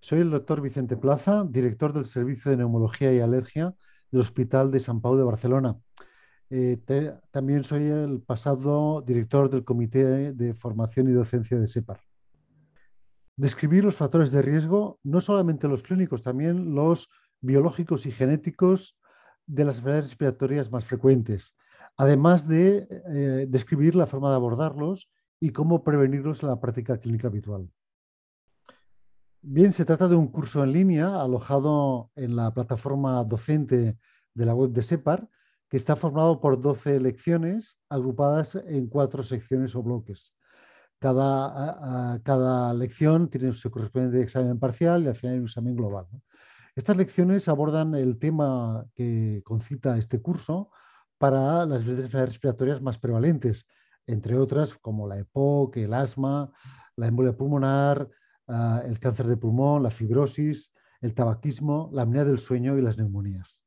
Soy el doctor Vicente Plaza, director del Servicio de Neumología y Alergia del Hospital de San Pau de Barcelona. Eh, también soy el pasado director del Comité de Formación y Docencia de SEPAR. Describir los factores de riesgo, no solamente los clínicos, también los biológicos y genéticos de las enfermedades respiratorias más frecuentes, además de eh, describir la forma de abordarlos y cómo prevenirlos en la práctica clínica habitual. Bien, se trata de un curso en línea alojado en la plataforma docente de la web de SEPAR, que está formado por 12 lecciones agrupadas en cuatro secciones o bloques. Cada, lección tiene su correspondiente examen parcial y al final un examen global. Estas lecciones abordan el tema que concita este curso para las enfermedades respiratorias más prevalentes, entre otras como la EPOC, el asma, la embolia pulmonar, Ah, el cáncer de pulmón, la fibrosis, el tabaquismo, la apnea del sueño y las neumonías.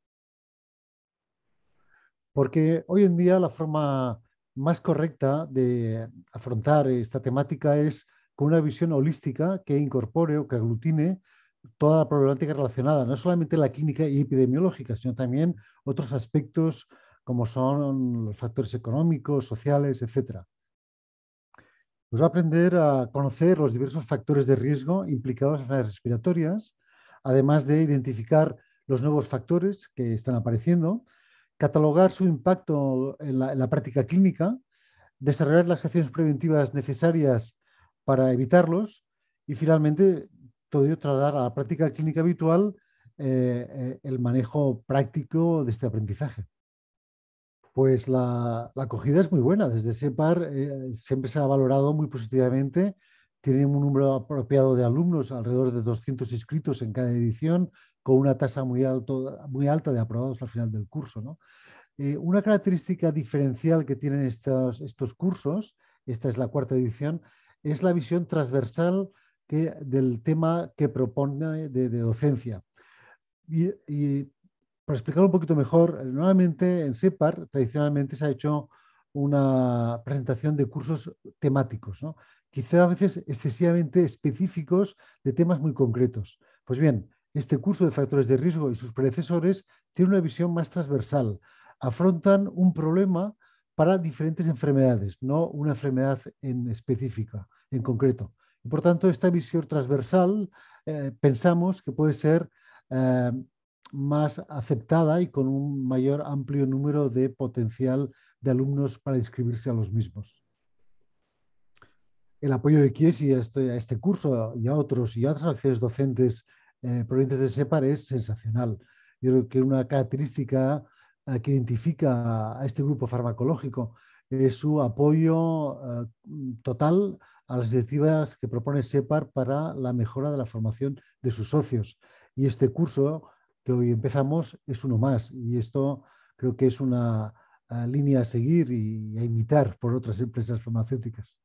Porque hoy en día la forma más correcta de afrontar esta temática es con una visión holística que incorpore o que aglutine toda la problemática relacionada, no solamente la clínica y epidemiológica, sino también otros aspectos como son los factores económicos, sociales, etcétera pues va a aprender a conocer los diversos factores de riesgo implicados en las respiratorias, además de identificar los nuevos factores que están apareciendo, catalogar su impacto en la, práctica clínica, desarrollar las acciones preventivas necesarias para evitarlos y finalmente todo ello trasladar a la práctica clínica habitual eh, eh, el manejo práctico de este aprendizaje. Pues la, acogida es muy buena. Desde SEPAR eh, siempre se ha valorado muy positivamente. Tienen un número apropiado de alumnos, alrededor de 200 inscritos en cada edición, con una tasa muy, alto, muy alta de aprobados al final del curso. ¿no? Eh, una característica diferencial que tienen estos, estos cursos, esta es la cuarta edición, es la visión transversal que, del tema que propone de, docencia para explicarlo un poquito mejor, eh, nuevamente en SEPAR tradicionalmente se ha hecho una presentación de cursos temáticos, ¿no? quizá a veces excesivamente específicos de temas muy concretos. Pues bien, este curso de factores de riesgo y sus predecesores tiene una visión más transversal. Afrontan un problema para diferentes enfermedades, no una enfermedad en específica, en concreto. por tanto, esta visión transversal eh, pensamos que puede ser eh, más aceptada y con un mayor amplio número de potencial de alumnos para inscribirse a los mismos. El apoyo de Kiesi a este, a este curso y a otros y a otras acciones docentes eh, provenientes de SEPAR es sensacional. Yo creo que una característica eh, que identifica a este grupo farmacológico es su apoyo eh, total a las directivas que propone SEPAR para la mejora de la formación de sus socios. Y este curso que hoy empezamos es uno más. Y esto creo que es una ah, línea a seguir y a imitar por otras empresas farmacéuticas.